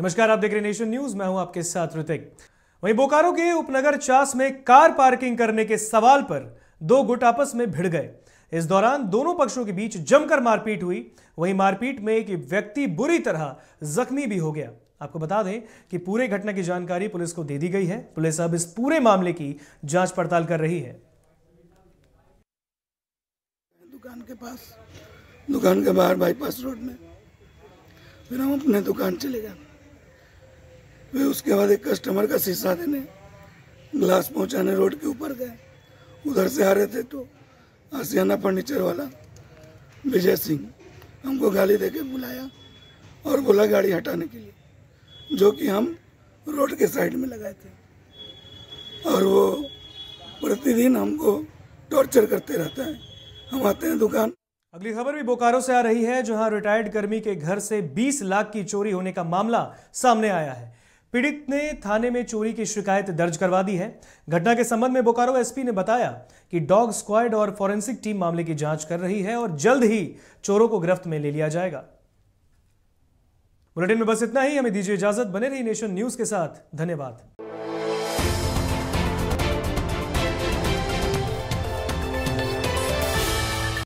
नमस्कार आप देख रहे नेशन न्यूज मैं हूं आपके साथ ऋतिक वहीं बोकारो के उपनगर चास में कार पार्किंग करने के सवाल पर दो गुट आपस में भिड़ गए इस दौरान दोनों पक्षों के बीच जमकर मारपीट हुई वहीं मारपीट में एक व्यक्ति बुरी तरह जख्मी भी हो गया आपको बता दें कि पूरे घटना की जानकारी पुलिस को दे दी गई है पुलिस अब इस पूरे मामले की जांच पड़ताल कर रही है दुकान के पास दुकान के बाहर बाईपास रोड में फिर हम अपने दुकान चले गए वे उसके बाद एक कस्टमर का शीशा देने ग्लास पहुंचाने रोड के ऊपर गए उधर से आ रहे थे तो आसियाना फर्नीचर वाला विजय सिंह हमको गाली दे बुलाया और बोला गाड़ी हटाने के लिए जो कि हम रोड के साइड में लगाए थे और वो प्रतिदिन हमको टॉर्चर करते रहता है हम आते हैं दुकान अगली खबर भी बोकारो से आ रही है जहां रिटायर्ड कर्मी के घर से 20 लाख की चोरी होने का मामला सामने आया है पीड़ित ने थाने में चोरी की शिकायत दर्ज करवा दी है घटना के संबंध में बोकारो एसपी ने बताया कि डॉग स्क्वाड और फॉरेंसिक टीम मामले की जांच कर रही है और जल्द ही चोरों को गिरफ्त में ले लिया जाएगा बुलेटिन में बस इतना ही हमें दीजिए इजाजत बने रही नेशन न्यूज के साथ धन्यवाद